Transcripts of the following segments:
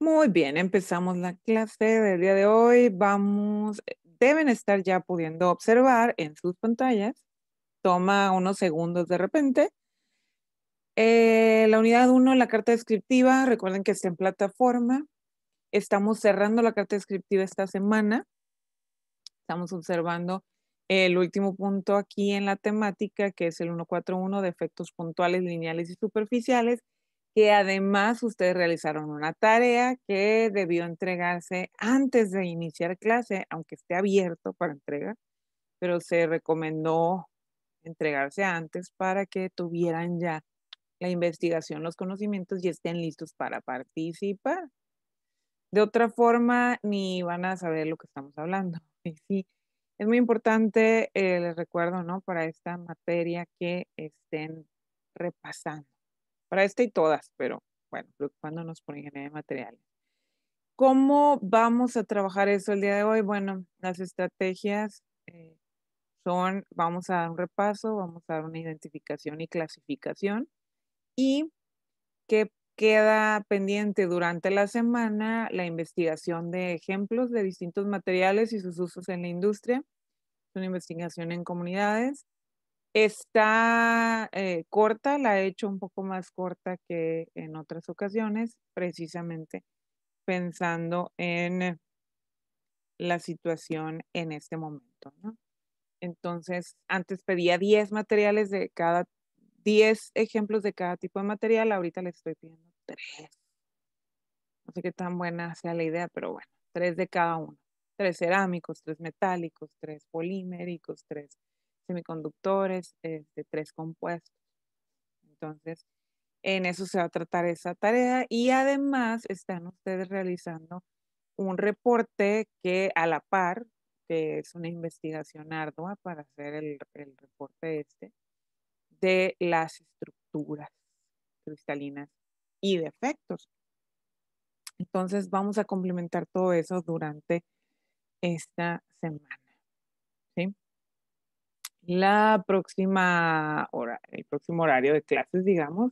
Muy bien, empezamos la clase del día de hoy. Vamos, eh, deben estar ya pudiendo observar en sus pantallas. Toma unos segundos de repente. Eh, la unidad 1, la carta descriptiva, recuerden que está en plataforma. Estamos cerrando la carta descriptiva esta semana. Estamos observando el último punto aquí en la temática, que es el 141 de efectos puntuales, lineales y superficiales que además ustedes realizaron una tarea que debió entregarse antes de iniciar clase, aunque esté abierto para entrega, pero se recomendó entregarse antes para que tuvieran ya la investigación, los conocimientos y estén listos para participar. De otra forma, ni van a saber lo que estamos hablando. es muy importante, eh, les recuerdo, ¿no? Para esta materia que estén repasando para esta y todas, pero bueno, preocupándonos por ingeniería de materiales. ¿Cómo vamos a trabajar eso el día de hoy? Bueno, las estrategias eh, son, vamos a dar un repaso, vamos a dar una identificación y clasificación y que queda pendiente durante la semana la investigación de ejemplos de distintos materiales y sus usos en la industria, Es una investigación en comunidades Está eh, corta, la he hecho un poco más corta que en otras ocasiones, precisamente pensando en la situación en este momento. Entonces, antes pedía 10 materiales de cada, 10 ejemplos de cada tipo de material, ahorita le estoy pidiendo 3. No sé qué tan buena sea la idea, pero bueno, 3 de cada uno. 3 cerámicos, 3 metálicos, 3 poliméricos, 3 semiconductores, de este, tres compuestos. Entonces, en eso se va a tratar esa tarea y además están ustedes realizando un reporte que a la par, que es una investigación ardua para hacer el, el reporte este, de las estructuras cristalinas y defectos. Entonces vamos a complementar todo eso durante esta semana. ¿sí? la próxima hora, el próximo horario de clases, digamos,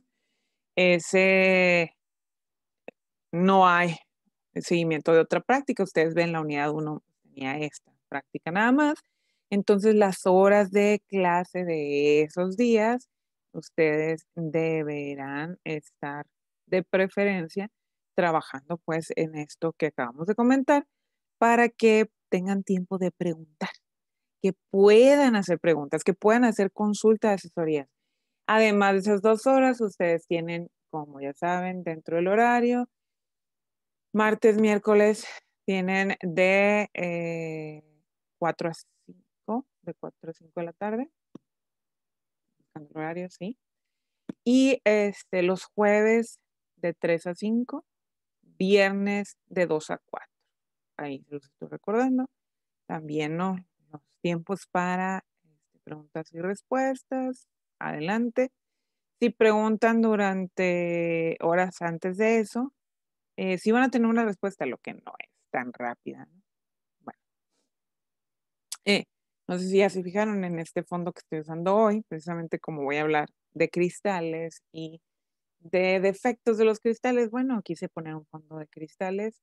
ese no hay seguimiento de otra práctica. Ustedes ven la unidad 1 tenía esta práctica nada más. Entonces las horas de clase de esos días, ustedes deberán estar de preferencia trabajando pues en esto que acabamos de comentar para que tengan tiempo de preguntar que puedan hacer preguntas, que puedan hacer consulta de asesoría. Además de esas dos horas, ustedes tienen, como ya saben, dentro del horario, martes, miércoles, tienen de 4 eh, a 5, de 4 a 5 de la tarde, el horario, sí. Y este, los jueves de 3 a 5, viernes de 2 a 4. Ahí los estoy recordando. También no los tiempos para este, preguntas y respuestas. Adelante. Si preguntan durante horas antes de eso, eh, si van a tener una respuesta, lo que no es tan rápida. Bueno. Eh, no sé si ya se fijaron en este fondo que estoy usando hoy, precisamente como voy a hablar de cristales y de defectos de los cristales. Bueno, quise poner un fondo de cristales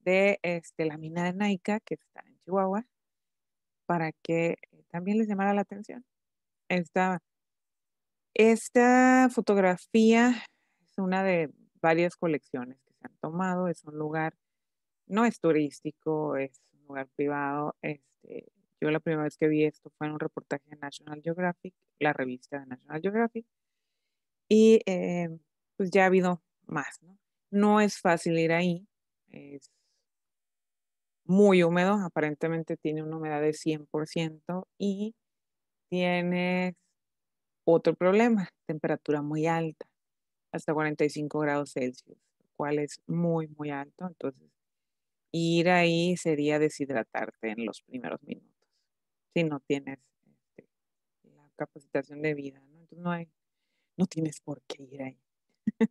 de este, la mina de Naica que está en Chihuahua para que también les llamara la atención. Esta, esta fotografía es una de varias colecciones que se han tomado, es un lugar, no es turístico, es un lugar privado. Este, yo la primera vez que vi esto fue en un reportaje de National Geographic, la revista de National Geographic, y eh, pues ya ha habido más, ¿no? No es fácil ir ahí, es muy húmedo, aparentemente tiene una humedad de 100% y tienes otro problema, temperatura muy alta, hasta 45 grados Celsius, lo cual es muy, muy alto. Entonces, ir ahí sería deshidratarte en los primeros minutos, si no tienes este, la capacitación de vida, ¿no? Entonces, no, hay, no tienes por qué ir ahí.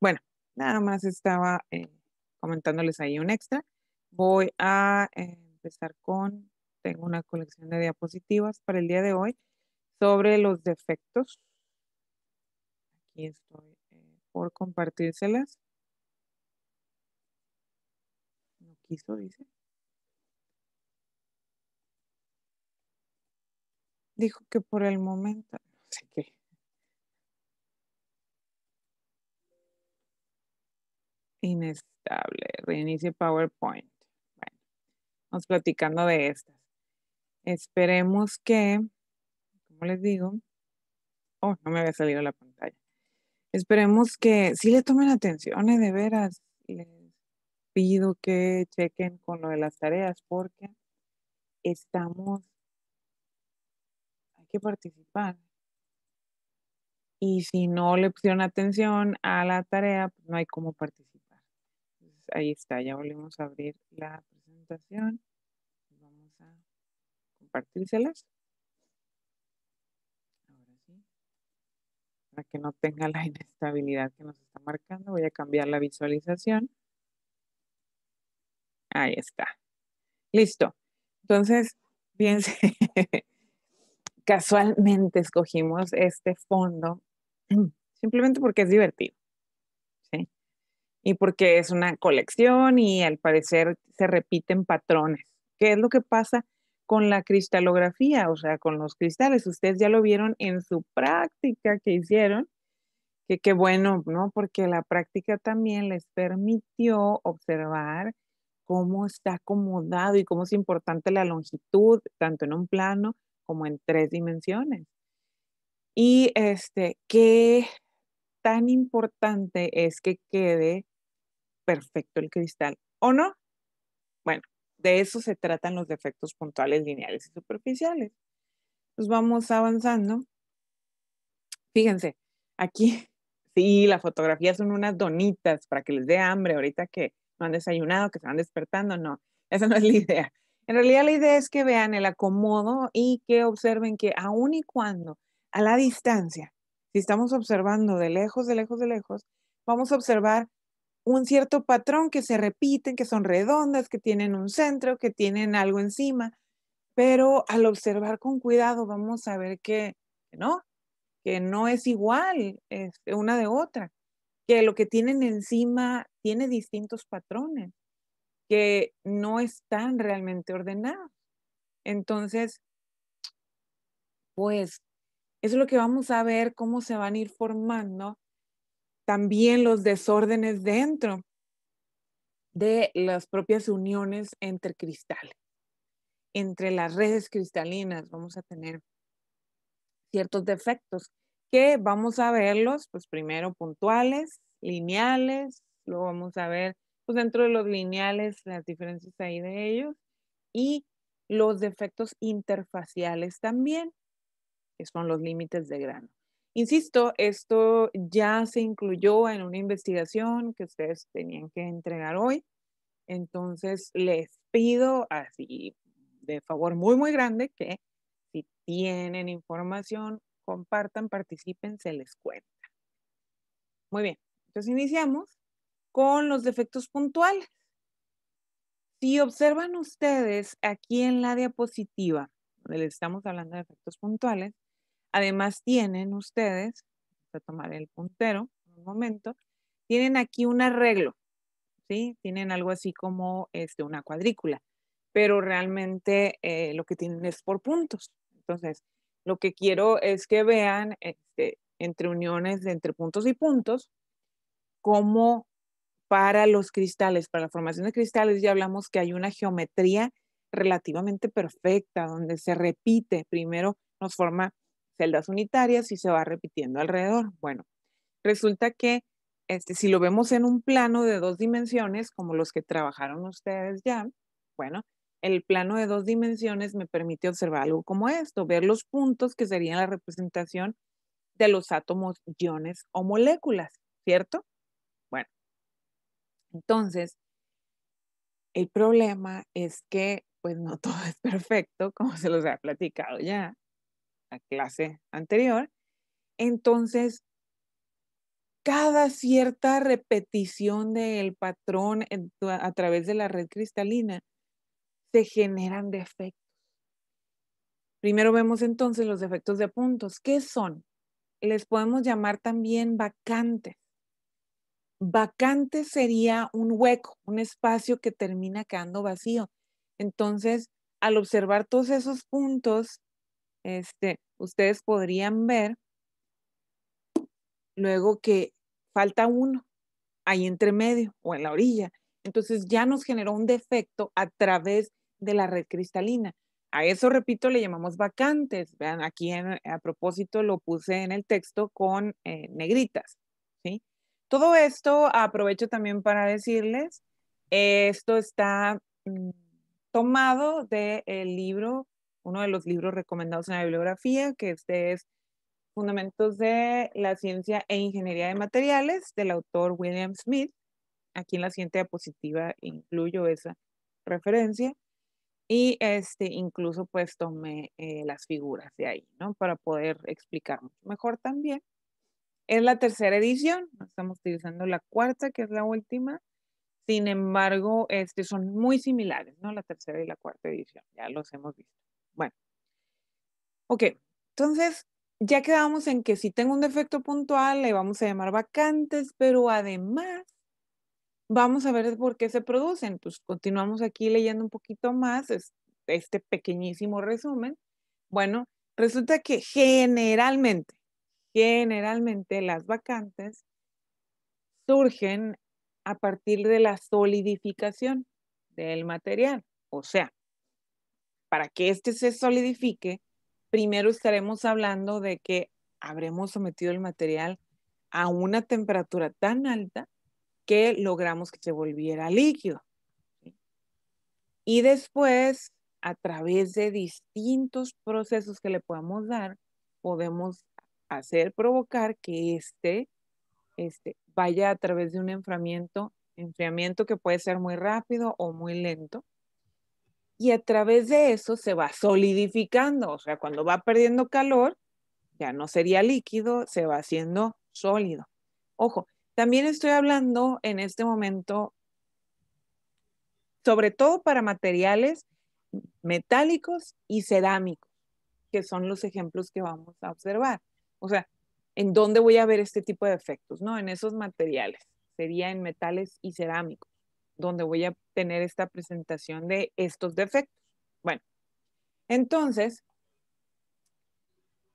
bueno, nada más estaba eh, comentándoles ahí un extra. Voy a empezar con, tengo una colección de diapositivas para el día de hoy sobre los defectos. Aquí estoy eh, por compartírselas. No quiso, dice. Dijo que por el momento, no sé qué. Inestable. Reinicie PowerPoint platicando de estas. Esperemos que, como les digo, oh, no me había salido la pantalla. Esperemos que si le tomen atención ¿eh? de veras. Les pido que chequen con lo de las tareas porque estamos, hay que participar. Y si no le pusieron atención a la tarea, pues no hay cómo participar. ahí está, ya volvemos a abrir la Vamos a compartírselas. Para que no tenga la inestabilidad que nos está marcando, voy a cambiar la visualización. Ahí está. Listo. Entonces, bien, casualmente escogimos este fondo simplemente porque es divertido y porque es una colección y al parecer se repiten patrones. ¿Qué es lo que pasa con la cristalografía? O sea, con los cristales. Ustedes ya lo vieron en su práctica que hicieron, que qué bueno, ¿no? Porque la práctica también les permitió observar cómo está acomodado y cómo es importante la longitud, tanto en un plano como en tres dimensiones. Y este, qué tan importante es que quede perfecto el cristal o no. Bueno, de eso se tratan los defectos puntuales, lineales y superficiales. Pues vamos avanzando. Fíjense, aquí sí, la fotografía son unas donitas para que les dé hambre ahorita que no han desayunado, que se van despertando. No, esa no es la idea. En realidad la idea es que vean el acomodo y que observen que aun y cuando a la distancia, si estamos observando de lejos, de lejos, de lejos, vamos a observar un cierto patrón que se repiten, que son redondas, que tienen un centro, que tienen algo encima, pero al observar con cuidado vamos a ver que, no, que no es igual es este, una de otra, que lo que tienen encima tiene distintos patrones, que no están realmente ordenados. Entonces, pues, es lo que vamos a ver, cómo se van a ir formando también los desórdenes dentro de las propias uniones entre cristales, entre las redes cristalinas. Vamos a tener ciertos defectos que vamos a verlos, pues primero puntuales, lineales, luego vamos a ver, pues dentro de los lineales, las diferencias ahí de ellos, y los defectos interfaciales también, que son los límites de grano. Insisto, esto ya se incluyó en una investigación que ustedes tenían que entregar hoy. Entonces, les pido así de favor muy, muy grande que si tienen información, compartan, participen, se les cuenta. Muy bien, entonces iniciamos con los defectos puntuales. Si observan ustedes aquí en la diapositiva, donde les estamos hablando de efectos puntuales, Además tienen ustedes, voy a tomar el puntero un momento, tienen aquí un arreglo, ¿sí? Tienen algo así como este, una cuadrícula, pero realmente eh, lo que tienen es por puntos. Entonces, lo que quiero es que vean este, entre uniones, entre puntos y puntos, como para los cristales, para la formación de cristales, ya hablamos que hay una geometría relativamente perfecta, donde se repite, primero nos forma celdas unitarias y se va repitiendo alrededor. Bueno, resulta que este, si lo vemos en un plano de dos dimensiones, como los que trabajaron ustedes ya, bueno, el plano de dos dimensiones me permite observar algo como esto, ver los puntos que serían la representación de los átomos, iones o moléculas, ¿cierto? Bueno, entonces, el problema es que pues no todo es perfecto, como se los ha platicado ya la clase anterior, entonces cada cierta repetición del patrón a través de la red cristalina se generan defectos. Primero vemos entonces los defectos de puntos. ¿Qué son? Les podemos llamar también vacantes. Vacante sería un hueco, un espacio que termina quedando vacío. Entonces, al observar todos esos puntos este, ustedes podrían ver luego que falta uno ahí entre medio o en la orilla. Entonces ya nos generó un defecto a través de la red cristalina. A eso, repito, le llamamos vacantes. Vean, aquí a propósito lo puse en el texto con eh, negritas. ¿sí? Todo esto aprovecho también para decirles, esto está mm, tomado del libro uno de los libros recomendados en la bibliografía, que este es Fundamentos de la Ciencia e Ingeniería de Materiales del autor William Smith. Aquí en la siguiente diapositiva incluyo esa referencia. Y este, incluso pues tomé eh, las figuras de ahí, ¿no? Para poder explicar mejor también. Es la tercera edición, estamos utilizando la cuarta, que es la última. Sin embargo, este, son muy similares, ¿no? La tercera y la cuarta edición, ya los hemos visto. Bueno. Ok, entonces ya quedamos en que si tengo un defecto puntual le vamos a llamar vacantes, pero además vamos a ver por qué se producen. Pues continuamos aquí leyendo un poquito más este pequeñísimo resumen. Bueno, resulta que generalmente, generalmente las vacantes surgen a partir de la solidificación del material. O sea, para que este se solidifique, primero estaremos hablando de que habremos sometido el material a una temperatura tan alta que logramos que se volviera líquido. Y después, a través de distintos procesos que le podamos dar, podemos hacer provocar que este, este vaya a través de un enfriamiento, enfriamiento que puede ser muy rápido o muy lento, y a través de eso se va solidificando, o sea, cuando va perdiendo calor, ya no sería líquido, se va haciendo sólido. Ojo, también estoy hablando en este momento, sobre todo para materiales metálicos y cerámicos, que son los ejemplos que vamos a observar. O sea, ¿en dónde voy a ver este tipo de efectos? No, en esos materiales, sería en metales y cerámicos donde voy a tener esta presentación de estos defectos. Bueno, entonces,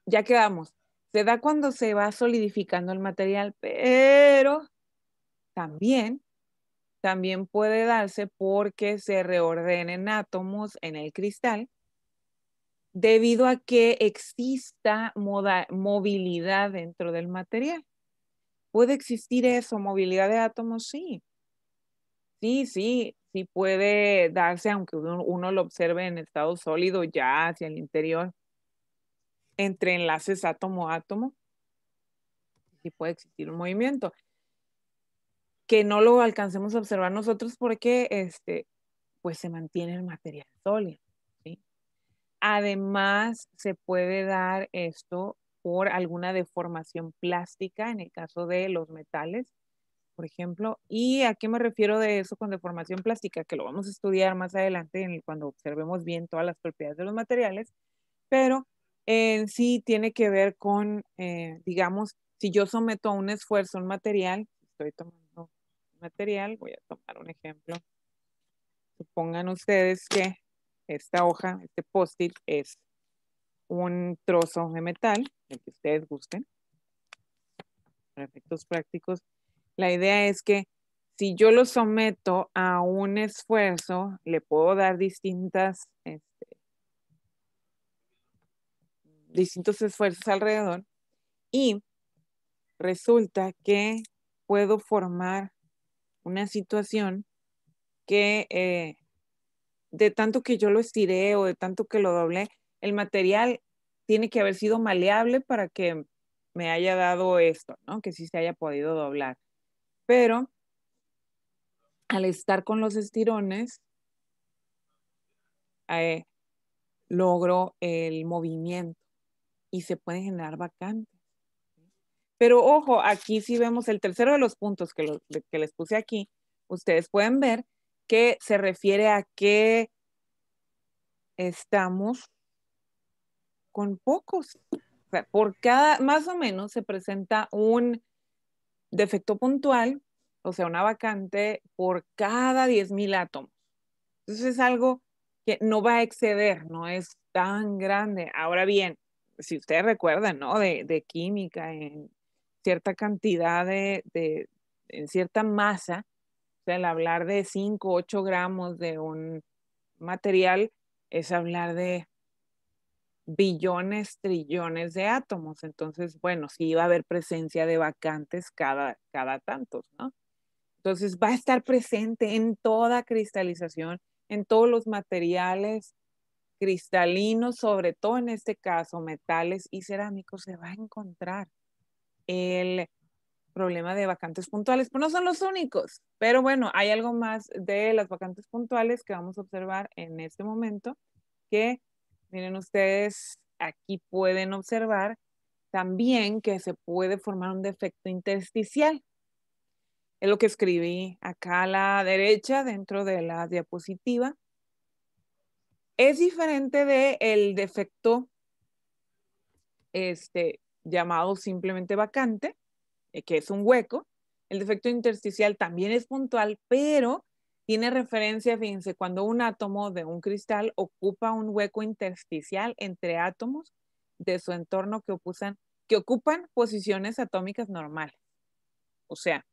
ya quedamos. Se da cuando se va solidificando el material, pero también, también puede darse porque se reordenen átomos en el cristal debido a que exista movilidad dentro del material. ¿Puede existir eso, movilidad de átomos? Sí sí, sí, sí puede darse, aunque uno, lo observe en estado sólido ya hacia el interior, entre enlaces átomo-átomo, sí puede existir un movimiento. Que no lo alcancemos a observar nosotros porque este, pues se mantiene el material sólido. Además, se puede dar esto por alguna deformación plástica en el caso de los metales por ejemplo. ¿Y a qué me refiero de eso con deformación plástica? Que lo vamos a estudiar más adelante cuando observemos bien todas las propiedades de los materiales, pero en sí tiene que ver con, eh, digamos, si yo someto a un esfuerzo un material, estoy tomando material, voy a tomar un ejemplo. Supongan ustedes que esta hoja, este post es un trozo de metal, el que ustedes gusten. efectos prácticos, la idea es que si yo lo someto a un esfuerzo, le puedo dar distintas, este, distintos esfuerzos alrededor y resulta que puedo formar una situación que eh, de tanto que yo lo estiré o de tanto que lo doblé, el material tiene que haber sido maleable para que me haya dado esto, ¿no? Que sí se haya podido doblar. Pero al estar con los estirones, eh, logro el movimiento y se pueden generar vacantes. Pero ojo, aquí sí vemos el tercero de los puntos que, que les puse aquí. Ustedes pueden ver que se refiere a que estamos con pocos. O sea, por cada, más o menos se presenta un defecto puntual, o sea, una vacante por cada 10.000 átomos. Entonces es algo que no va a exceder, no es tan grande. Ahora bien, si ustedes recuerdan, ¿no? De, química en cierta cantidad de, en cierta masa, o sea, el hablar de 5, 8 gramos de un material es hablar de billones, trillones de átomos. Entonces, bueno, sí va a haber presencia de vacantes cada, cada tantos, ¿no? Entonces, va a estar presente en toda cristalización, en todos los materiales cristalinos, sobre todo en este caso, metales y cerámicos, se va a encontrar el problema de vacantes puntuales, pero no son los únicos. Pero bueno, hay algo más de las vacantes puntuales que vamos a observar en este momento que Miren ustedes, aquí pueden observar también que se puede formar un defecto intersticial. Es lo que escribí acá a la derecha dentro de la diapositiva. Es diferente del defecto este, llamado simplemente vacante, eh, que es un hueco. El defecto intersticial también es puntual, pero tiene referencia, fíjense, cuando un átomo de un cristal ocupa un hueco intersticial entre átomos de su entorno que, ocupan posiciones atómicas normales. O sea,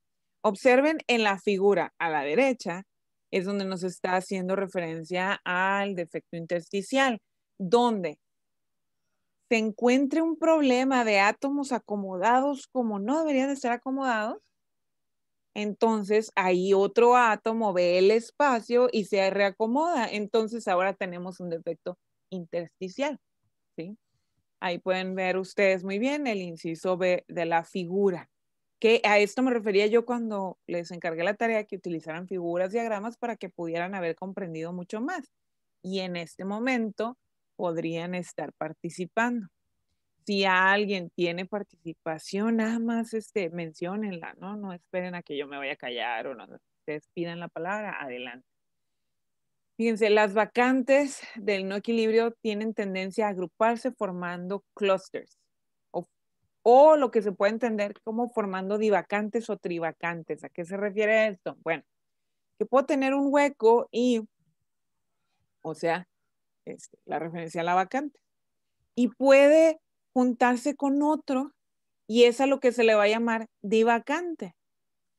observen en la figura a la derecha, es donde nos está haciendo referencia al defecto intersticial, donde se encuentre un problema de átomos acomodados como no deberían de estar acomodados, entonces ahí otro átomo ve el espacio y se reacomoda. Entonces ahora tenemos un defecto intersticial. ¿sí? Ahí pueden ver ustedes muy bien el inciso B de la figura, que a esto me refería yo cuando les encargué la tarea que utilizaran figuras, diagramas para que pudieran haber comprendido mucho más. Y en este momento podrían estar participando si alguien tiene participación, nada más este, menciónenla, ¿no? No esperen a que yo me vaya a callar o no. Ustedes pidan la palabra, adelante. Fíjense, las vacantes del no equilibrio tienen tendencia a agruparse formando clusters o, o lo que se puede entender como formando divacantes o trivacantes. ¿A qué se refiere esto? Bueno, que puedo tener un hueco y, o sea, este, la referencia a la vacante. Y puede juntarse con otro y es a lo que se le va a llamar divacante.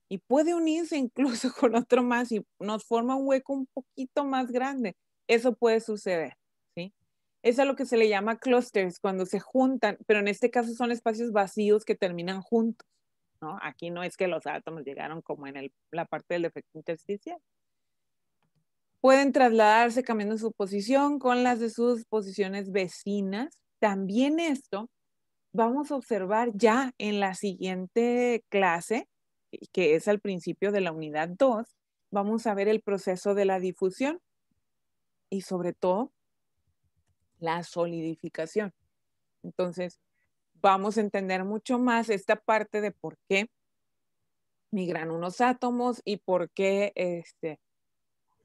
Y puede unirse incluso con otro más y nos forma un hueco un poquito más grande. Eso puede suceder, ¿sí? Es a lo que se le llama clusters, cuando se juntan, pero en este caso son espacios vacíos que terminan juntos, ¿no? Aquí no es que los átomos llegaron como en la parte del defecto intersticial. Pueden trasladarse cambiando su posición con las de sus posiciones vecinas también esto vamos a observar ya en la siguiente clase, que es al principio de la unidad 2, vamos a ver el proceso de la difusión y sobre todo la solidificación. Entonces, vamos a entender mucho más esta parte de por qué migran unos átomos y por qué este,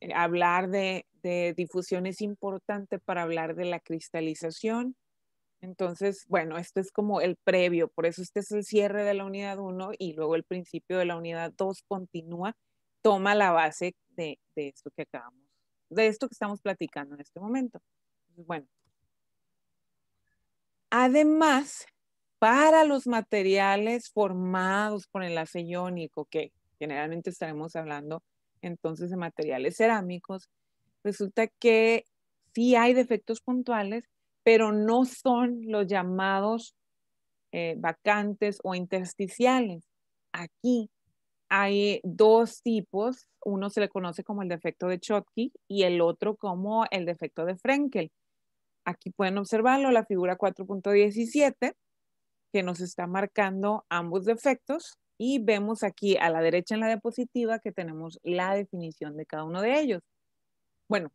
eh, hablar de, de difusión es importante para hablar de la cristalización entonces, bueno, esto es como el previo, por eso este es el cierre de la unidad 1 y luego el principio de la unidad 2 continúa, toma la base de, de esto que acabamos, de esto que estamos platicando en este momento. Bueno, además, para los materiales formados por enlace iónico, que generalmente estaremos hablando entonces de materiales cerámicos, resulta que sí hay defectos puntuales, pero no son los llamados eh, vacantes o intersticiales. Aquí hay dos tipos, uno se le conoce como el defecto de Schottky y el otro como el defecto de Frenkel. Aquí pueden observarlo, la figura 4.17, que nos está marcando ambos defectos y vemos aquí a la derecha en la diapositiva que tenemos la definición de cada uno de ellos. Bueno,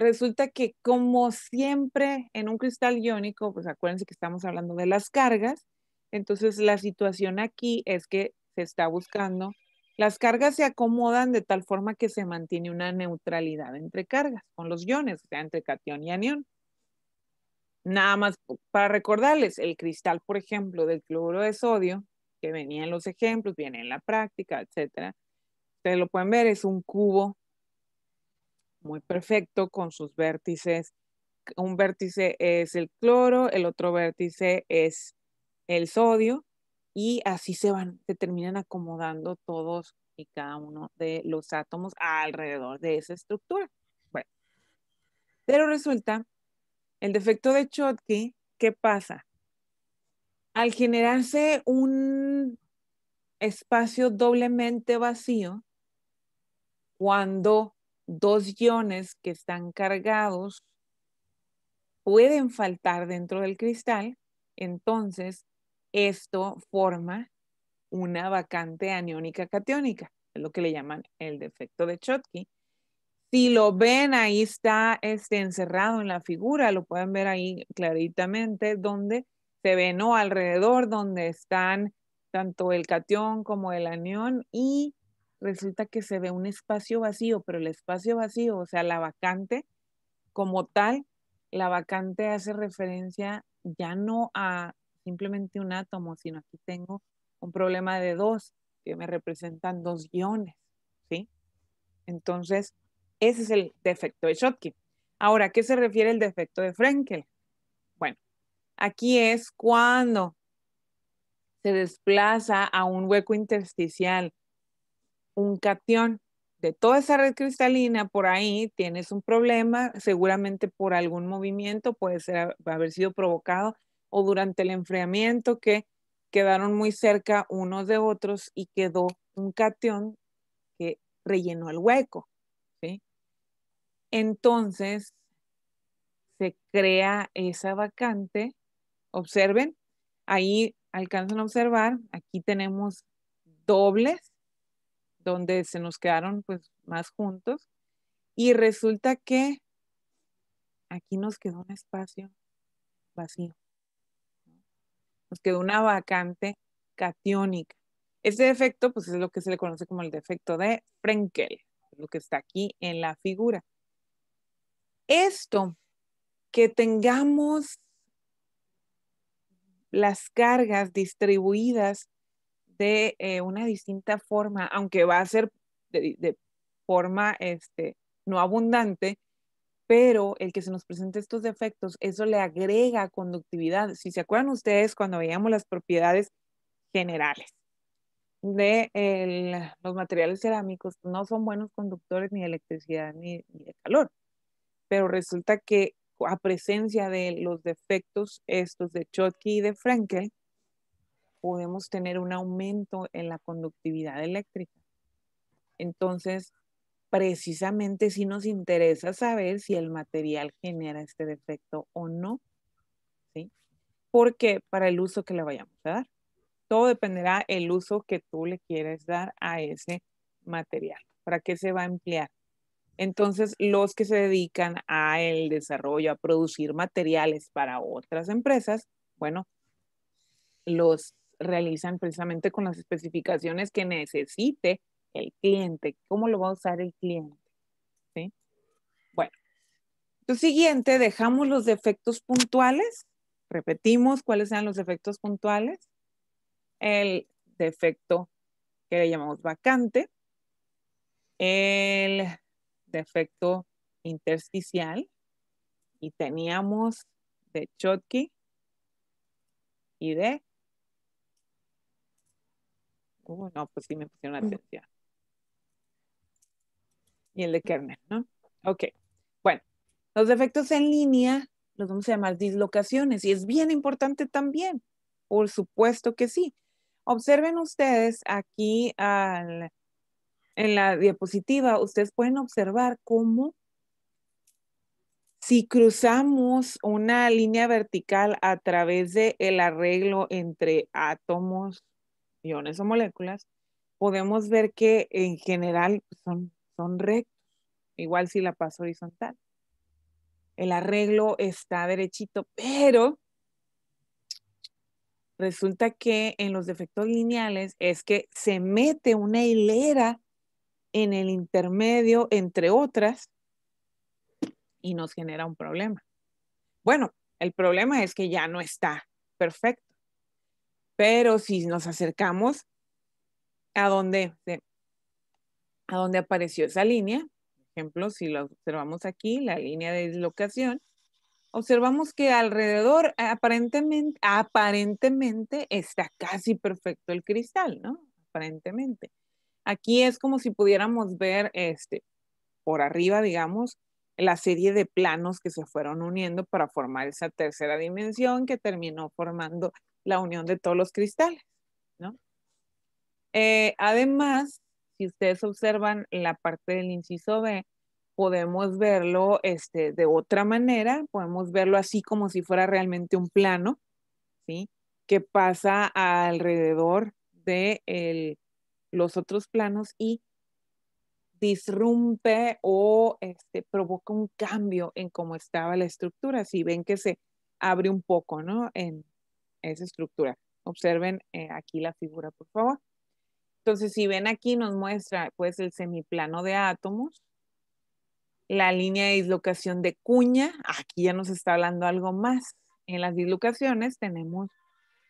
resulta que como siempre en un cristal iónico, pues acuérdense que estamos hablando de las cargas, entonces la situación aquí es que se está buscando, las cargas se acomodan de tal forma que se mantiene una neutralidad entre cargas con los iones, o sea, entre catión y anión. Nada más para recordarles, el cristal, por ejemplo, del cloruro de sodio, que venía en los ejemplos, viene en la práctica, etcétera. Ustedes lo pueden ver, es un cubo muy perfecto con sus vértices. Un vértice es el cloro, el otro vértice es el sodio y así se van, se terminan acomodando todos y cada uno de los átomos alrededor de esa estructura. Bueno, pero resulta, el defecto de Chotky, ¿qué pasa? Al generarse un espacio doblemente vacío, cuando dos iones que están cargados pueden faltar dentro del cristal, entonces esto forma una vacante aniónica catiónica, es lo que le llaman el defecto de Schottky. Si lo ven, ahí está este, encerrado en la figura, lo pueden ver ahí claritamente, donde se ven Alrededor donde están tanto el catión como el anión y resulta que se ve un espacio vacío, pero el espacio vacío, o sea, la vacante como tal, la vacante hace referencia ya no a simplemente un átomo, sino aquí tengo un problema de dos que me representan dos guiones, ¿sí? Entonces, ese es el defecto de Schottky. Ahora, qué se refiere el defecto de Frenkel? Bueno, aquí es cuando se desplaza a un hueco intersticial, un cation. De toda esa red cristalina por ahí tienes un problema, seguramente por algún movimiento, puede ser haber sido provocado o durante el enfriamiento que quedaron muy cerca unos de otros y quedó un cation que rellenó el hueco. Entonces se crea esa vacante. Observen, ahí alcanzan a observar, aquí tenemos dobles donde se nos quedaron pues más juntos. Y resulta que aquí nos quedó un espacio vacío. Nos quedó una vacante cationica. Este defecto pues es lo que se le conoce como el defecto de Frenkel, lo que está aquí en la figura. Esto, que tengamos las cargas distribuidas de eh, una distinta forma, aunque va a ser de, forma este, no abundante, pero el que se nos presente estos defectos, eso le agrega conductividad. Si se acuerdan ustedes cuando veíamos las propiedades generales de los materiales cerámicos, no son buenos conductores ni de electricidad ni, de calor, pero resulta que a presencia de los defectos estos de Chotky y de Frenkel, podemos tener un aumento en la conductividad eléctrica. Entonces, precisamente si nos interesa saber si el material genera este defecto o no, ¿sí? Porque para el uso que le vayamos a dar, todo dependerá el uso que tú le quieres dar a ese material, para qué se va a emplear. Entonces, los que se dedican a el desarrollo, a producir materiales para otras empresas, bueno, los realizan precisamente con las especificaciones que necesite el cliente, cómo lo va a usar el cliente. ¿Sí? Bueno, lo siguiente, dejamos los defectos puntuales, repetimos cuáles sean los defectos puntuales, el defecto que le llamamos vacante, el defecto intersticial y teníamos de Chotky y de Uh, no, pues sí me pusieron atención. Y el de kernel, ¿no? Ok. Bueno, los defectos en línea los vamos a llamar dislocaciones y es bien importante también. Por supuesto que sí. Observen ustedes aquí en la diapositiva, ustedes pueden observar cómo si cruzamos una línea vertical a través del el arreglo entre átomos iones o moléculas, podemos ver que en general son, son rectos, igual si la paso horizontal. El arreglo está derechito, pero resulta que en los defectos lineales es que se mete una hilera en el intermedio entre otras y nos genera un problema. Bueno, el problema es que ya no está perfecto. Pero si nos acercamos a donde, a apareció esa línea, por ejemplo, si lo observamos aquí, la línea de dislocación, observamos que alrededor aparentemente, aparentemente está casi perfecto el cristal, ¿no? Aparentemente. Aquí es como si pudiéramos ver este, por arriba, digamos, la serie de planos que se fueron uniendo para formar esa tercera dimensión que terminó formando la unión de todos los cristales, ¿no? Eh, además, si ustedes observan la parte del inciso B, podemos verlo este, de otra manera, podemos verlo así como si fuera realmente un plano, ¿sí? Que pasa alrededor de los otros planos y disrumpe o este, provoca un cambio en cómo estaba la estructura. Si ven que se abre un poco, ¿no? En, esa estructura. Observen eh, aquí la figura, por favor. Entonces, si ven aquí, nos muestra pues el semiplano de átomos, la línea de dislocación de cuña, aquí ya nos está hablando algo más. En las dislocaciones tenemos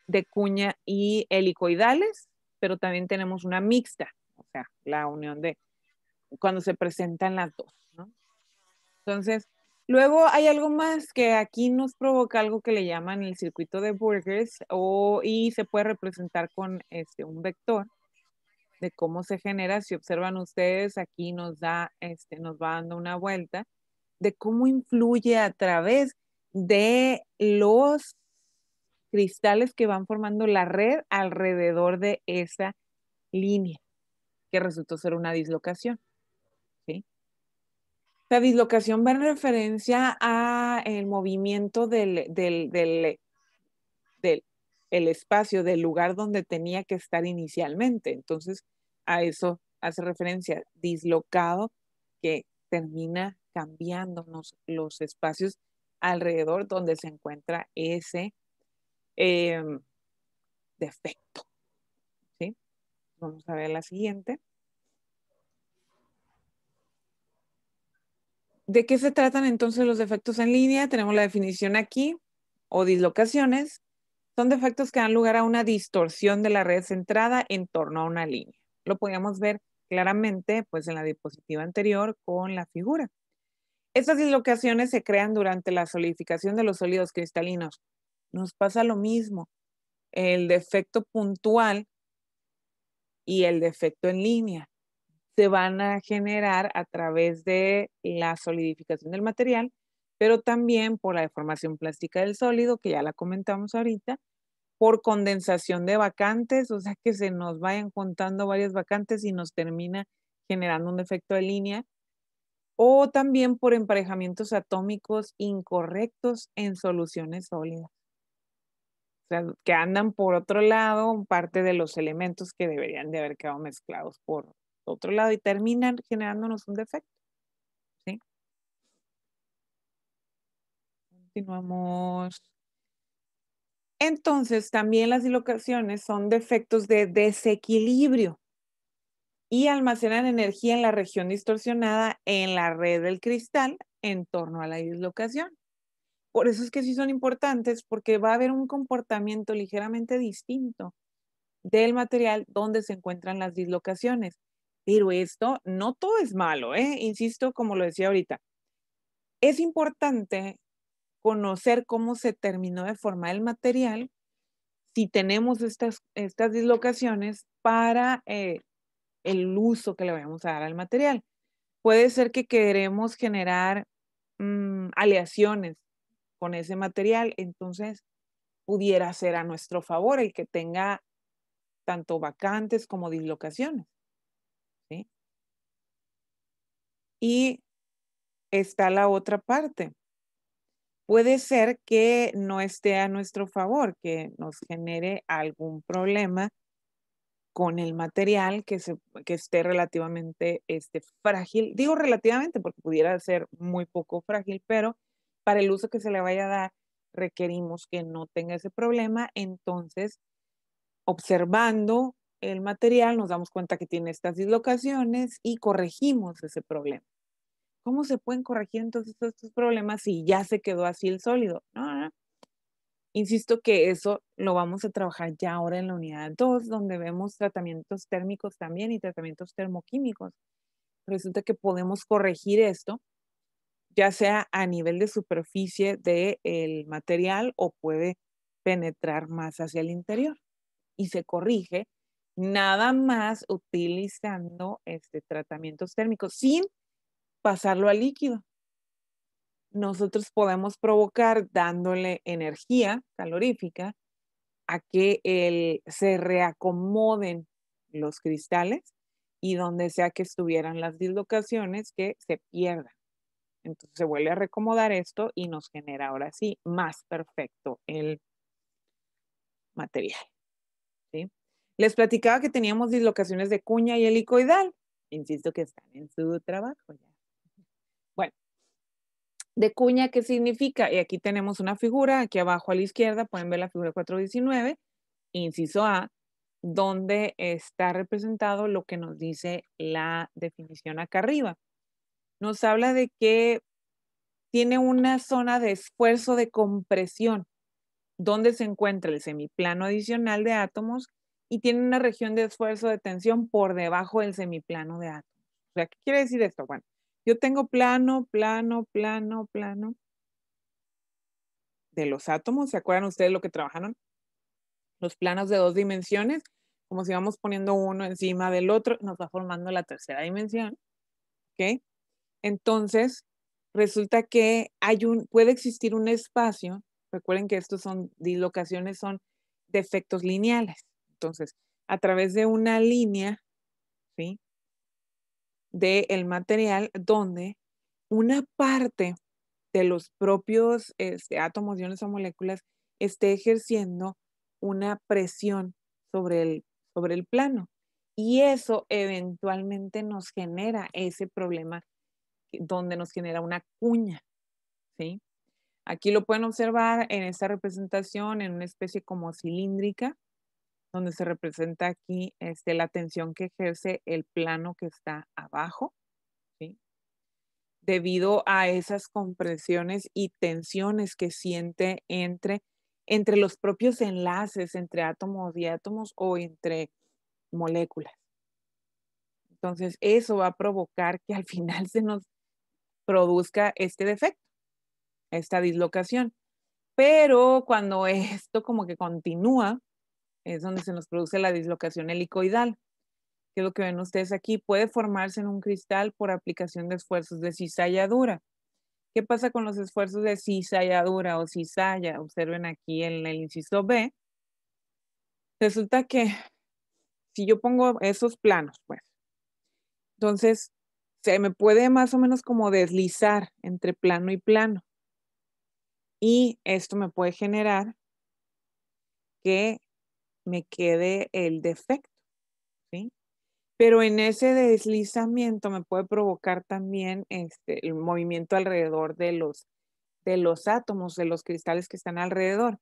de cuña y helicoidales, pero también tenemos una mixta, o sea, la unión de cuando se presentan las dos. Entonces, Luego hay algo más que aquí nos provoca algo que le llaman el circuito de Burgers o, y se puede representar con este, un vector de cómo se genera. Si observan ustedes, aquí nos, da, este, nos va dando una vuelta de cómo influye a través de los cristales que van formando la red alrededor de esa línea, que resultó ser una dislocación. La dislocación va en referencia a el movimiento del, el espacio, del lugar donde tenía que estar inicialmente. Entonces, a eso hace referencia, dislocado, que termina cambiándonos los espacios alrededor donde se encuentra ese em, defecto. ¿Sí? Vamos a ver la siguiente. ¿De qué se tratan entonces los defectos en línea? Tenemos la definición aquí, o dislocaciones. Son defectos que dan lugar a una distorsión de la red centrada en torno a una línea. Lo podíamos ver claramente pues, en la diapositiva anterior con la figura. Estas dislocaciones se crean durante la solidificación de los sólidos cristalinos. Nos pasa lo mismo. El defecto puntual y el defecto en línea se van a generar a través de la solidificación del material, pero también por la deformación plástica del sólido, que ya la comentamos ahorita, por condensación de vacantes, o sea que se nos vayan juntando varias vacantes y nos termina generando un defecto de línea, o también por emparejamientos atómicos incorrectos en soluciones sólidas. O sea, que andan por otro lado parte de los elementos que deberían de haber quedado mezclados por, otro lado y terminan generándonos un defecto. Continuamos. Entonces, también las dislocaciones son defectos de desequilibrio y almacenan energía en la región distorsionada en la red del cristal en torno a la dislocación. Por eso es que sí son importantes porque va a haber un comportamiento ligeramente distinto del material donde se encuentran las dislocaciones esto, no todo es malo, ¿eh? Insisto, como lo decía ahorita, es importante conocer cómo se terminó de formar el material, si tenemos estas, estas dislocaciones para eh, el uso que le vamos a dar al material. Puede ser que queremos generar mm, aleaciones con ese material, entonces pudiera ser a nuestro favor el que tenga tanto vacantes como dislocaciones. Y está la otra parte. Puede ser que no esté a nuestro favor, que nos genere algún problema con el material que, se, esté relativamente este, frágil. Digo relativamente porque pudiera ser muy poco frágil, pero para el uso que se le vaya a dar requerimos que no tenga ese problema. Entonces, observando el material, nos damos cuenta que tiene estas dislocaciones y corregimos ese problema. ¿Cómo se pueden corregir entonces estos problemas si ya se quedó así el sólido? Insisto que eso lo vamos a trabajar ya ahora en la unidad 2, donde vemos tratamientos térmicos también y tratamientos termoquímicos. Resulta que podemos corregir esto, ya sea a nivel de superficie del material o puede penetrar más hacia el interior. Y se corrige nada más utilizando este, tratamientos térmicos sin pasarlo a líquido. Nosotros podemos provocar dándole energía calorífica a que se reacomoden los cristales y donde sea que estuvieran las dislocaciones que se pierdan. Entonces se vuelve a recomodar esto y nos genera ahora sí más perfecto el material. Les platicaba que teníamos dislocaciones de cuña y helicoidal. Insisto que están en su trabajo. Ya de cuña, ¿qué significa? Y aquí tenemos una figura, aquí abajo a la izquierda pueden ver la figura 419, inciso A, donde está representado lo que nos dice la definición acá arriba. Nos habla de que tiene una zona de esfuerzo de compresión, donde se encuentra el semiplano adicional de átomos y tiene una región de esfuerzo de tensión por debajo del semiplano de átomos. O sea, ¿qué quiere decir esto? Bueno, yo tengo plano, plano, plano, plano de los átomos. ¿Se acuerdan ustedes lo que trabajaron? Los planos de dos dimensiones, como si vamos poniendo uno encima del otro, nos va formando la tercera dimensión. ¿Ok? Entonces, resulta que hay un, puede existir un espacio. Recuerden que estos son dislocaciones, son defectos lineales. Entonces, a través de una línea, ¿sí? del material donde una parte de los propios este, átomos, iones o moléculas esté ejerciendo una presión sobre el, sobre el plano. Y eso eventualmente nos genera ese problema donde nos genera una cuña. ¿sí? Aquí lo pueden observar en esta representación en una especie como cilíndrica, donde se representa aquí este, la tensión que ejerce el plano que está abajo, debido a esas compresiones y tensiones que siente entre, entre los propios enlaces entre átomos y átomos o entre moléculas. Entonces, eso va a provocar que al final se nos produzca este defecto, esta dislocación. Pero cuando esto como que continúa, es donde se nos produce la dislocación helicoidal, que es lo que ven ustedes aquí, puede formarse en un cristal por aplicación de esfuerzos de cizalladura. ¿Qué pasa con los esfuerzos de cizalladura o cizalla? Observen aquí en el inciso B. Resulta que si yo pongo esos planos, pues, entonces se me puede más o menos como deslizar entre plano y plano. Y esto me puede generar que me quede el defecto. Pero en ese deslizamiento me puede provocar también este, el movimiento alrededor de los, de los átomos, de los cristales que están alrededor.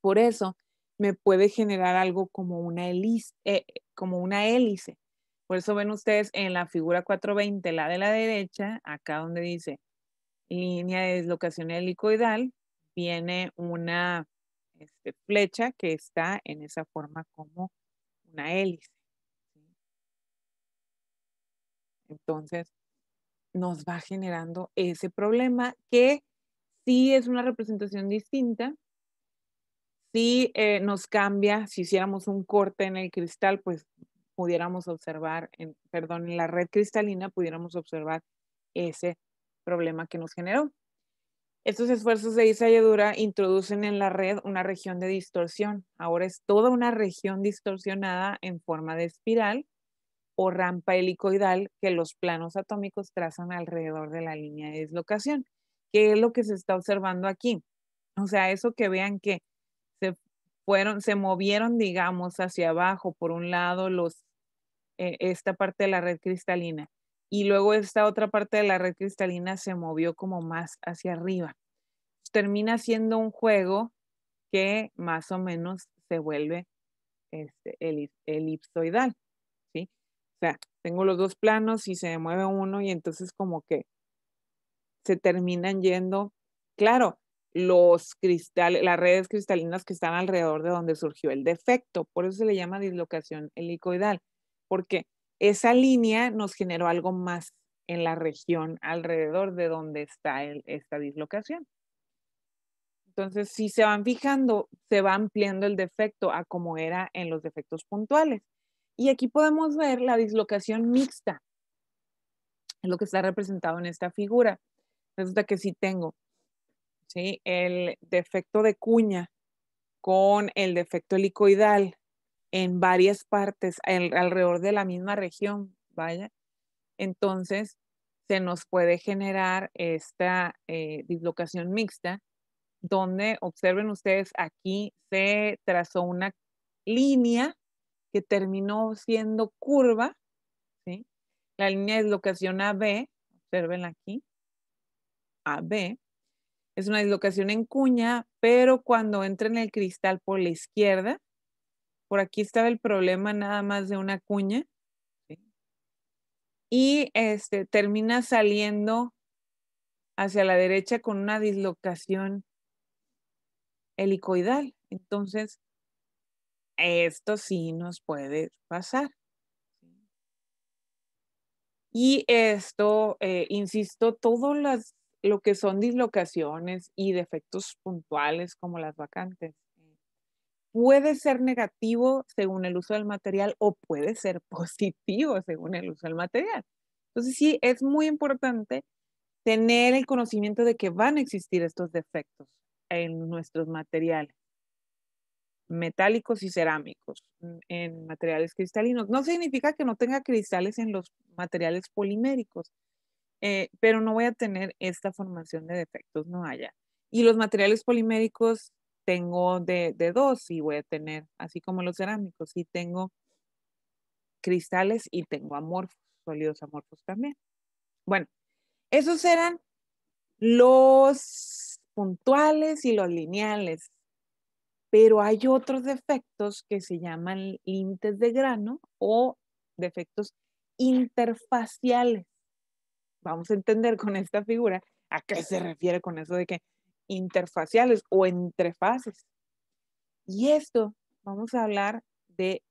Por eso me puede generar algo como una, hélice, eh, como una hélice. Por eso ven ustedes en la figura 420, la de la derecha, acá donde dice línea de deslocación helicoidal, viene una, este, flecha que está en esa forma como una hélice. Entonces, nos va generando ese problema que si es una representación distinta, si eh, nos cambia, si hiciéramos un corte en el cristal, pues pudiéramos observar, en, perdón, en la red cristalina pudiéramos observar ese problema que nos generó. Estos esfuerzos de Isayadura introducen en la red una región de distorsión. Ahora es toda una región distorsionada en forma de espiral o rampa helicoidal que los planos atómicos trazan alrededor de la línea de dislocación. que es lo que se está observando aquí? O sea, eso que vean que se fueron, se movieron, digamos, hacia abajo, por un lado, los, eh, esta parte de la red cristalina y luego esta otra parte de la red cristalina se movió como más hacia arriba. Termina siendo un juego que más o menos se vuelve este, elipsoidal, ¿sí? O sea, tengo los dos planos y se mueve uno y entonces como que se terminan yendo, claro, los cristales, las redes cristalinas que están alrededor de donde surgió el defecto, por eso se le llama dislocación helicoidal, porque esa línea nos generó algo más en la región alrededor de donde está esta dislocación. Entonces, si se van fijando, se va ampliando el defecto a como era en los defectos puntuales. Y aquí podemos ver la dislocación mixta, lo que está representado en esta figura. Resulta que si tengo el defecto de cuña con el defecto helicoidal en varias partes alrededor de la misma región, vaya. Entonces, se nos puede generar esta eh, dislocación mixta, donde observen ustedes aquí se trazó una línea que terminó siendo curva, la línea de dislocación AB, observen aquí, AB, es una dislocación en cuña, pero cuando entra en el cristal por la izquierda, por aquí estaba el problema nada más de una cuña. Y este, termina saliendo hacia la derecha con una dislocación helicoidal. Entonces, esto sí nos puede pasar. Y esto, eh, insisto, todo lo que son dislocaciones y defectos puntuales como las vacantes puede ser negativo según el uso del material o puede ser positivo según el uso del material. Entonces sí, es muy importante tener el conocimiento de que van a existir estos defectos en nuestros materiales metálicos y cerámicos, mm, en materiales cristalinos. No significa que no tenga cristales en los materiales poliméricos, eh, pero no voy a tener esta formación de defectos, no haya. Y los materiales poliméricos tengo de, de dos, y voy a tener, así como los cerámicos, y tengo cristales y tengo amorfos, sólidos amorfos también. Bueno, esos eran los puntuales y los lineales, pero hay otros defectos que se llaman límites de grano o defectos interfaciales. Vamos a entender con esta figura a qué se refiere con eso de que interfaciales o entre Y esto, vamos a hablar de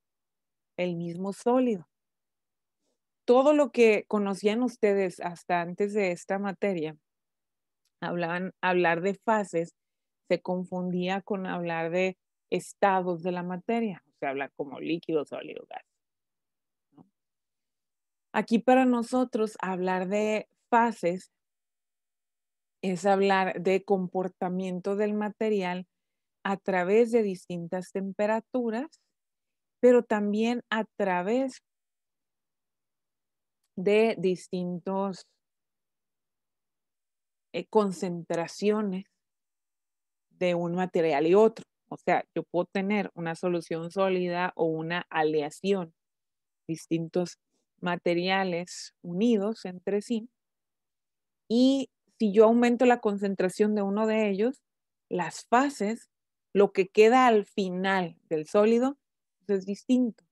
el mismo sólido. Todo lo que conocían ustedes hasta antes de esta materia, hablaban, hablar de fases se confundía con hablar de estados de la materia, se habla como líquido, sólido, gas. Aquí para nosotros hablar de fases es hablar de comportamiento del material a través de distintas temperaturas, pero también a través de distintos eh, concentraciones de un material y otro. O sea, yo puedo tener una solución sólida o una aleación, distintos materiales unidos entre sí, y si yo aumento la concentración de uno de ellos, las fases, lo que queda al final del sólido, pues, es distinto.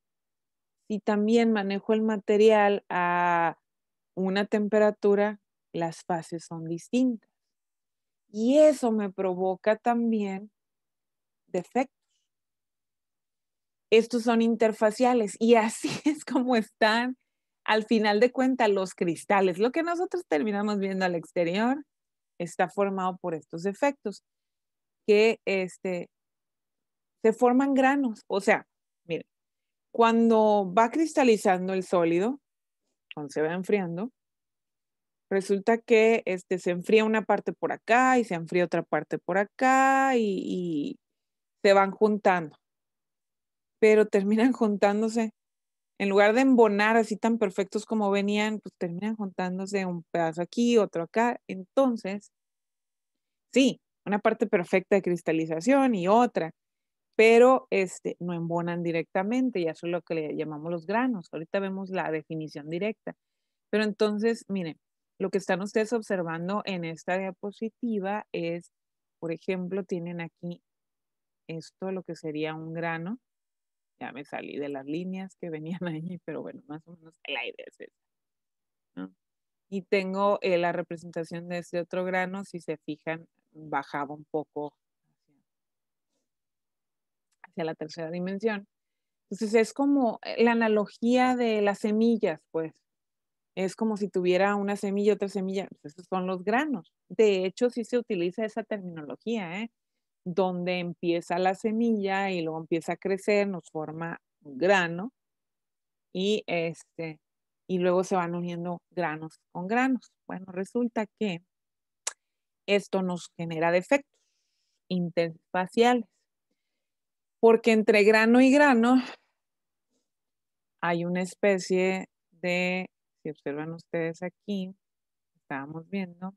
Si también manejo el material a una temperatura, las fases son distintas. Y eso me provoca también defectos. Estos son interfaciales y así es como están al final de cuentas, los cristales, lo que nosotros terminamos viendo al exterior, está formado por estos efectos que este, se forman granos. O sea, miren, cuando va cristalizando el sólido, cuando se va enfriando, resulta que este, se enfría una parte por acá y se enfría otra parte por acá y se van juntando, pero terminan juntándose en lugar de embonar así tan perfectos como venían, pues terminan juntándose un pedazo aquí, otro acá. Entonces, sí, una parte perfecta de cristalización y otra, pero este, no embonan directamente ya eso es lo que le llamamos los granos. Ahorita vemos la definición directa. Pero entonces, miren, lo que están ustedes observando en esta diapositiva es, por ejemplo, tienen aquí esto, lo que sería un grano, ya me salí de las líneas que venían ahí, pero bueno, más o menos la idea es esa. Y tengo eh, la representación de este otro grano, si se fijan, bajaba un poco hacia la tercera dimensión. Entonces es como eh, la analogía de las semillas, pues. Es como si tuviera una semilla, otra semilla. Pues, esos son los granos. De hecho, sí se utiliza esa terminología, ¿eh? donde empieza la semilla y luego empieza a crecer, nos forma un grano y este y luego se van uniendo granos con granos. Bueno, resulta que esto nos genera defectos interfaciales. Porque entre grano y grano hay una especie de, si observan ustedes aquí, estábamos viendo,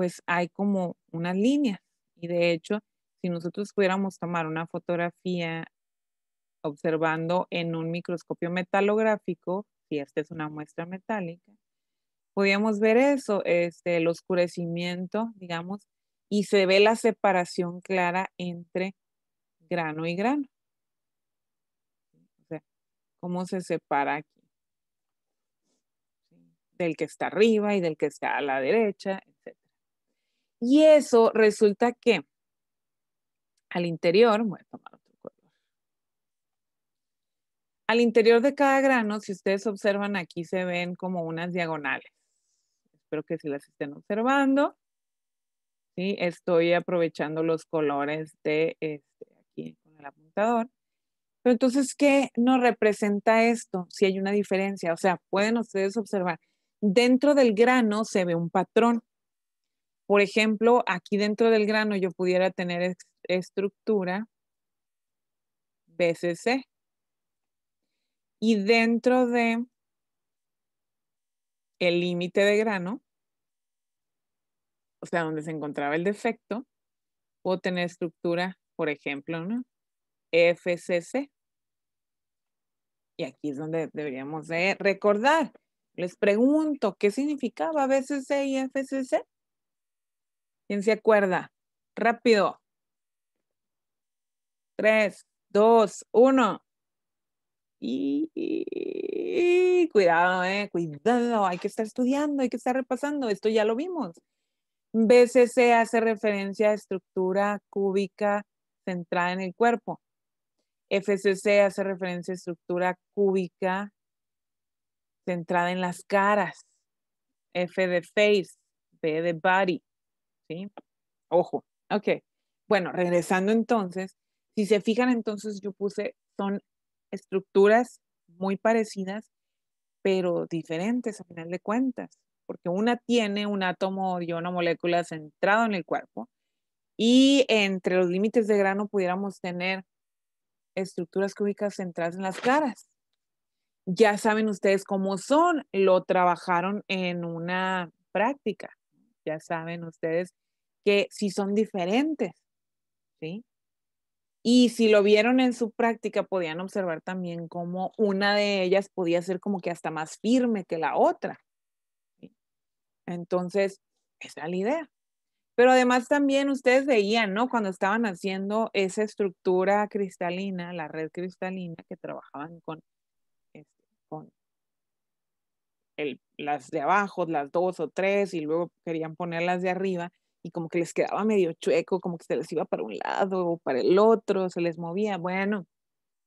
pues hay como unas líneas. Y de hecho, si nosotros pudiéramos tomar una fotografía observando en un microscopio metalográfico, si esta es una muestra metálica, podríamos ver eso, este, el oscurecimiento, digamos, y se ve la separación clara entre grano y grano. O sea, cómo se separa aquí. Del que está arriba y del que está a la derecha, y eso resulta que al interior, voy a tomar otro color. Al interior de cada grano, si ustedes observan aquí, se ven como unas diagonales. Espero que si las estén observando. ¿sí? Estoy aprovechando los colores de este, aquí con el apuntador. Pero entonces, ¿qué nos representa esto? Si hay una diferencia, o sea, pueden ustedes observar, dentro del grano se ve un patrón. Por ejemplo, aquí dentro del grano yo pudiera tener estructura BCC. Y dentro de el límite de grano, o sea, donde se encontraba el defecto, puedo tener estructura, por ejemplo, ¿no? FCC. Y aquí es donde deberíamos de recordar. Les pregunto, ¿qué significaba BCC y FCC? ¿Quién se acuerda? Rápido. Tres, dos, uno. Y, cuidado, eh, cuidado, hay que estar estudiando, hay que estar repasando, esto ya lo vimos. BCC hace referencia a estructura cúbica centrada en el cuerpo. FCC hace referencia a estructura cúbica centrada en las caras. F de face, B de body. Ojo, ok. Bueno, regresando entonces, si se fijan entonces yo puse, son estructuras muy parecidas, pero diferentes a final de cuentas, porque una tiene un átomo y una molécula centrado en el cuerpo y entre los límites de grano pudiéramos tener estructuras cúbicas centradas en las caras. Ya saben ustedes cómo son, lo trabajaron en una práctica ya saben ustedes que si son diferentes, ¿sí? Y si lo vieron en su práctica, podían observar también cómo una de ellas podía ser como que hasta más firme que la otra. Entonces, esa es la idea. Pero además también ustedes veían, ¿no? Cuando estaban haciendo esa estructura cristalina, la red cristalina, que trabajaban con las de abajo, las dos o tres, y luego querían ponerlas de arriba, y como que les quedaba medio chueco, como que se les iba para un lado o para el otro, se les movía. Bueno,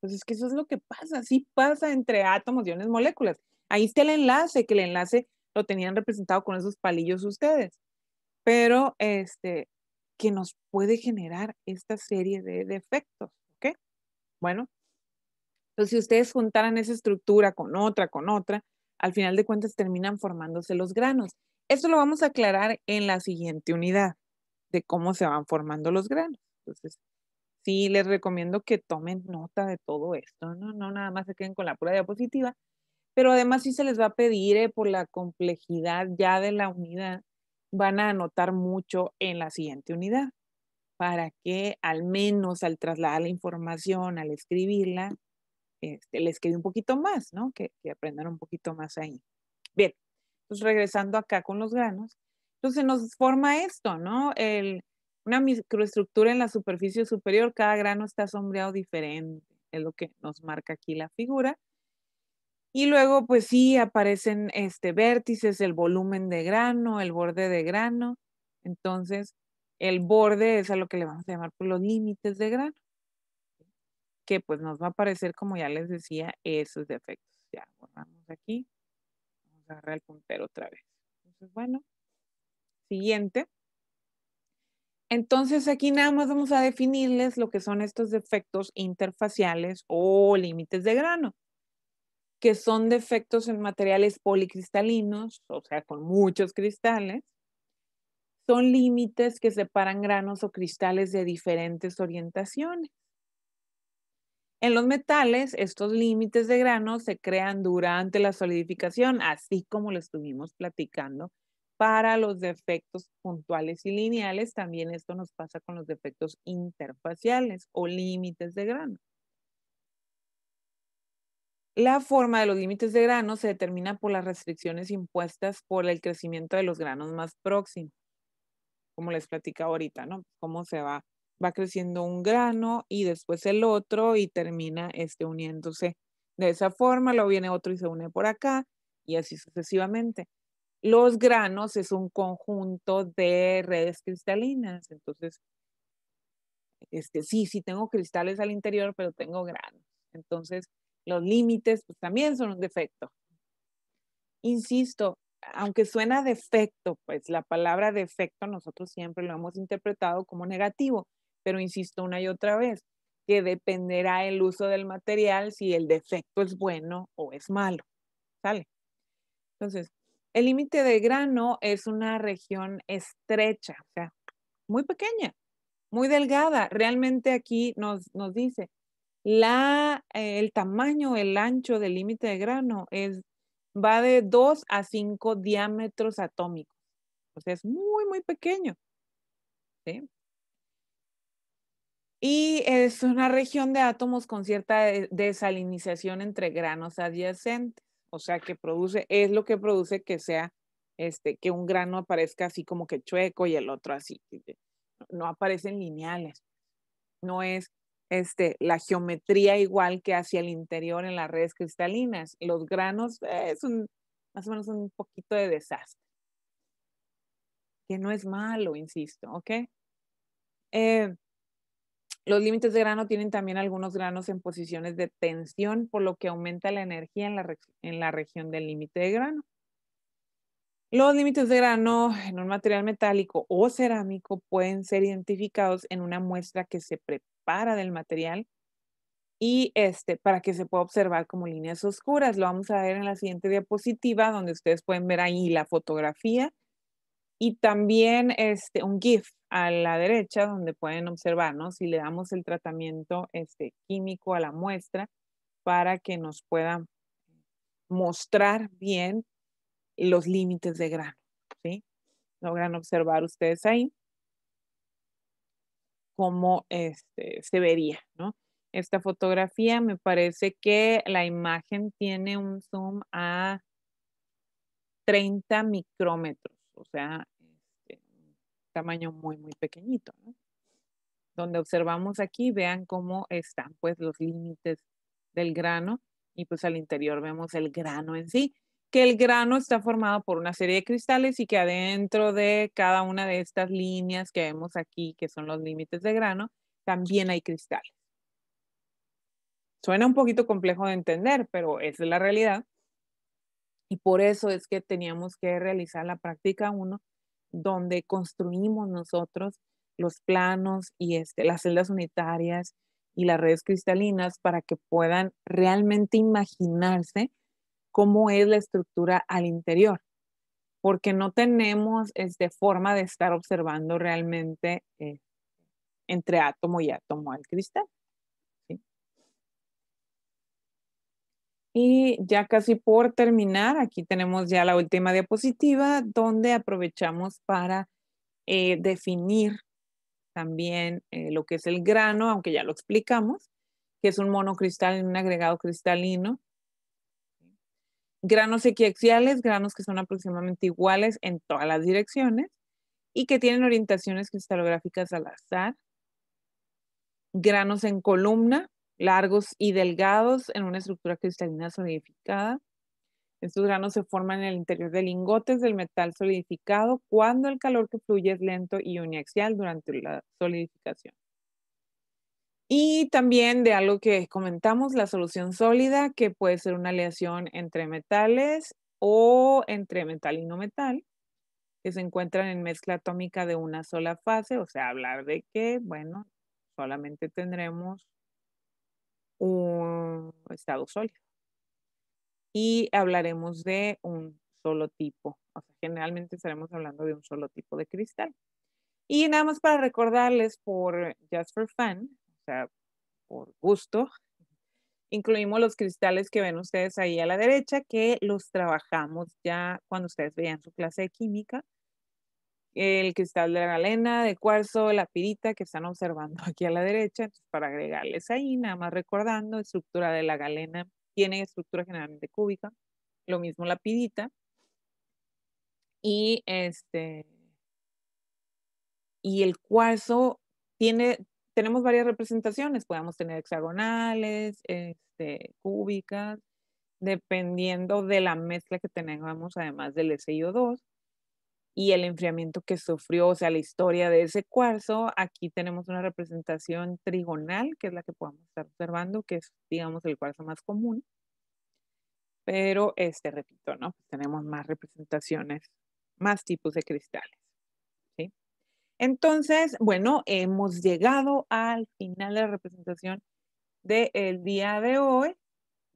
entonces pues es que eso es lo que pasa, Así pasa entre átomos, iones, moléculas. Ahí está el enlace, que el enlace lo tenían representado con esos palillos ustedes. Pero este, que nos puede generar esta serie de defectos, ¿ok? Bueno, entonces pues si ustedes juntaran esa estructura con otra, con otra, al final de cuentas terminan formándose los granos. Esto lo vamos a aclarar en la siguiente unidad de cómo se van formando los granos. Entonces, sí les recomiendo que tomen nota de todo esto, no, no nada más se queden con la pura diapositiva, pero además sí se les va a pedir eh, por la complejidad ya de la unidad, van a anotar mucho en la siguiente unidad para que al menos al trasladar la información, al escribirla, este, les quede un poquito más, ¿no? Que, aprendan un poquito más ahí. Bien, pues regresando acá con los granos, entonces nos forma esto, ¿no? una microestructura en la superficie superior, cada grano está sombreado diferente, es lo que nos marca aquí la figura. Y luego, pues sí, aparecen este, vértices, el volumen de grano, el borde de grano. Entonces, el borde es a lo que le vamos a llamar pues, los límites de grano que pues nos va a aparecer, como ya les decía, esos defectos. Ya, borramos aquí. Vamos a agarrar el puntero otra vez. Entonces, bueno, siguiente. Entonces aquí nada más vamos a definirles lo que son estos defectos interfaciales o límites de grano, que son defectos en materiales policristalinos, o sea, con muchos cristales. Son límites que separan granos o cristales de diferentes orientaciones. En los metales, estos límites de grano se crean durante la solidificación, así como lo estuvimos platicando. Para los defectos puntuales y lineales, también esto nos pasa con los defectos interfaciales o límites de grano. La forma de los límites de grano se determina por las restricciones impuestas por el crecimiento de los granos más próximos, como les platica ahorita, ¿no? Cómo se va va creciendo un grano y después el otro y termina este uniéndose de esa forma, luego viene otro y se une por acá y así sucesivamente. Los granos es un conjunto de redes cristalinas, entonces, este, sí, sí tengo cristales al interior, pero tengo granos. Entonces, los límites pues, también son un defecto. Insisto, aunque suena defecto, pues la palabra defecto nosotros siempre lo hemos interpretado como negativo, pero insisto una y otra vez, que dependerá el uso del material si el defecto es bueno o es malo. ¿Sale? Entonces, el límite de grano es una región estrecha, o sea, muy pequeña, muy delgada. Realmente aquí nos, dice, la, eh, el tamaño, el ancho del límite de grano es, va de 2 a 5 diámetros atómicos. O sea, es muy, muy pequeño. ¿sí? Y es una región de átomos con cierta desalinización entre granos adyacentes, o sea, que produce, es lo que produce que sea, este, que un grano aparezca así como que chueco y el otro así. No aparecen lineales. No es este, la geometría igual que hacia el interior en las redes cristalinas. Los granos eh, es un, más o menos un poquito de desastre. Que no es malo, insisto, ¿ok? Eh, los límites de grano tienen también algunos granos en posiciones de tensión, por lo que aumenta la energía en la, región del límite de grano. Los límites de grano en un material metálico o cerámico pueden ser identificados en una muestra que se prepara del material y este, para que se pueda observar como líneas oscuras. Lo vamos a ver en la siguiente diapositiva donde ustedes pueden ver ahí la fotografía y también este, un GIF a la derecha donde pueden observar, ¿no? Si le damos el tratamiento este, químico a la muestra para que nos puedan mostrar bien los límites de grano, ¿sí? Logran observar ustedes ahí cómo este, se vería, ¿no? Esta fotografía me parece que la imagen tiene un zoom a 30 micrómetros o sea, este, tamaño muy, muy pequeñito, Donde observamos aquí, vean cómo están pues los límites del grano y pues al interior vemos el grano en sí, que el grano está formado por una serie de cristales y que adentro de cada una de estas líneas que vemos aquí, que son los límites de grano, también hay cristales. Suena un poquito complejo de entender, pero es la realidad. Y por eso es que teníamos que realizar la práctica 1, donde construimos nosotros los planos y este, las celdas unitarias y las redes cristalinas para que puedan realmente imaginarse cómo es la estructura al interior, porque no tenemos este, forma de estar observando realmente eh, entre átomo y átomo al cristal. Y ya casi por terminar, aquí tenemos ya la última diapositiva donde aprovechamos para eh, definir también eh, lo que es el grano, aunque ya lo explicamos, que es un monocristal en un agregado cristalino. Granos equiaxiales, granos que son aproximadamente iguales en todas las direcciones y que tienen orientaciones cristalográficas al azar. Granos en columna, largos y delgados en una estructura cristalina solidificada. Estos granos se forman en el interior de lingotes del metal solidificado cuando el calor que fluye es lento y uniaxial durante la solidificación. Y también de algo que comentamos, la solución sólida, que puede ser una aleación entre metales o entre metal y no metal, que se encuentran en mezcla atómica de una sola fase, o sea, hablar de que, bueno, solamente tendremos un estado sólido. Y hablaremos de un solo tipo. O sea, generalmente estaremos hablando de un solo tipo de cristal. Y nada más para recordarles por Just for Fun, o sea, por gusto, incluimos los cristales que ven ustedes ahí a la derecha, que los trabajamos ya cuando ustedes veían su clase de química el cristal de la galena, de cuarzo, la pirita que están observando aquí a la derecha, para agregarles ahí, nada más recordando, estructura de la galena tiene estructura generalmente cúbica, lo mismo la pirita. Y este y el cuarzo tiene tenemos varias representaciones, podemos tener hexagonales, este, cúbicas, dependiendo de la mezcla que tengamos además del SiO2 y el enfriamiento que sufrió, o sea, la historia de ese cuarzo. Aquí tenemos una representación trigonal, que es la que podemos estar observando, que es, digamos, el cuarzo más común. Pero, este, repito, ¿no? Pues tenemos más representaciones, más tipos de cristales. ¿sí? Entonces, bueno, hemos llegado al final de la representación del día de hoy.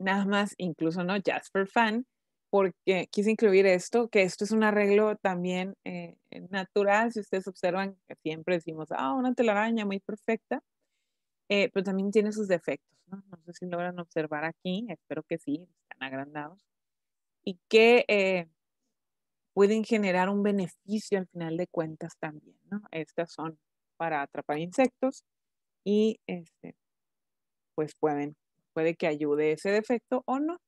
Nada más, incluso, ¿no? Jasper Fan porque quise incluir esto, que esto es un arreglo también eh, eh, natural, si ustedes observan, que siempre decimos, ah, una telaraña muy perfecta, eh, pero también tiene sus defectos, ¿no? No sé si logran observar aquí, espero que sí, están agrandados, y que pueden generar un beneficio al final de cuentas también, ¿no? Estas son para atrapar insectos y este, pues pueden, puede que ayude ese defecto o no.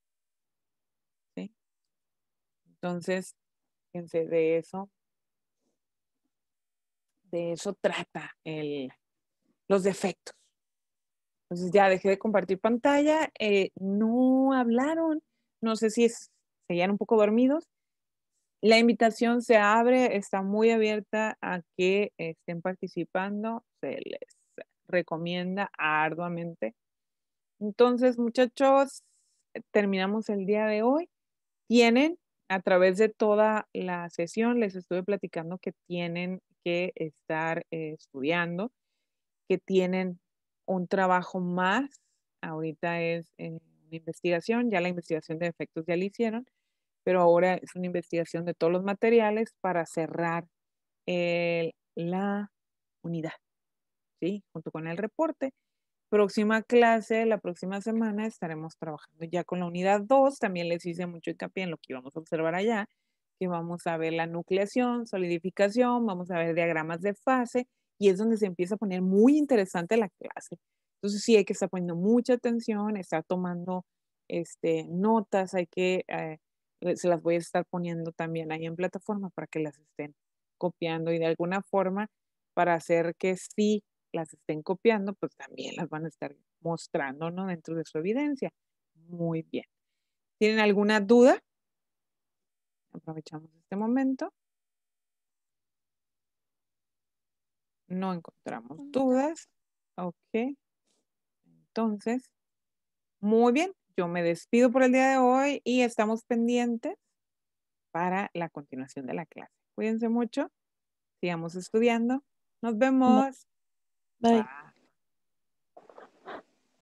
Entonces, fíjense, de eso, de eso trata el, los defectos. Entonces ya dejé de compartir pantalla, eh, no hablaron, no sé si se un poco dormidos. La invitación se abre, está muy abierta a que estén participando, se les recomienda arduamente. Entonces, muchachos, terminamos el día de hoy. Tienen a través de toda la sesión les estuve platicando que tienen que estar eh, estudiando, que tienen un trabajo más. Ahorita es eh, una investigación, ya la investigación de efectos ya la hicieron, pero ahora es una investigación de todos los materiales para cerrar la unidad, ¿sí? Junto con el reporte próxima clase, la próxima semana, estaremos trabajando ya con la unidad 2. También les hice mucho hincapié en lo que íbamos a observar allá, que vamos a ver la nucleación, solidificación, vamos a ver diagramas de fase y es donde se empieza a poner muy interesante la clase. Entonces sí hay que estar poniendo mucha atención, estar tomando este, notas, hay que, eh, se las voy a estar poniendo también ahí en plataforma para que las estén copiando y de alguna forma para hacer que sí las estén copiando, pues también las van a estar mostrando, ¿no? Dentro de su evidencia. Muy bien. ¿Tienen alguna duda? Aprovechamos este momento. No encontramos mm. dudas. Ok. Entonces, muy bien. Yo me despido por el día de hoy y estamos pendientes para la continuación de la clase. Cuídense mucho. Sigamos estudiando. Nos vemos. 对。